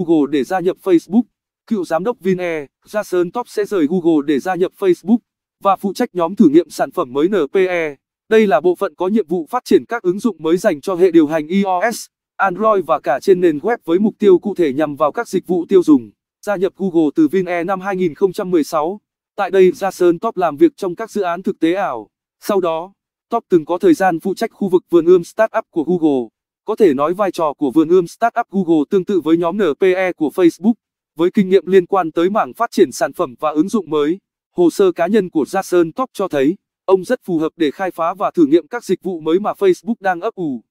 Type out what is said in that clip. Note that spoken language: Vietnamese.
Google để gia nhập Facebook. Cựu giám đốc Vine, Jason Top sẽ rời Google để gia nhập Facebook và phụ trách nhóm thử nghiệm sản phẩm mới NPE. Đây là bộ phận có nhiệm vụ phát triển các ứng dụng mới dành cho hệ điều hành iOS, Android và cả trên nền web với mục tiêu cụ thể nhằm vào các dịch vụ tiêu dùng. Gia nhập Google từ Vine năm 2016. Tại đây Jason Top làm việc trong các dự án thực tế ảo. Sau đó, Top từng có thời gian phụ trách khu vực vườn ươm startup của Google. Có thể nói vai trò của vườn ươm startup Google tương tự với nhóm NPE của Facebook, với kinh nghiệm liên quan tới mảng phát triển sản phẩm và ứng dụng mới. Hồ sơ cá nhân của Jason Top cho thấy, ông rất phù hợp để khai phá và thử nghiệm các dịch vụ mới mà Facebook đang ấp ủ.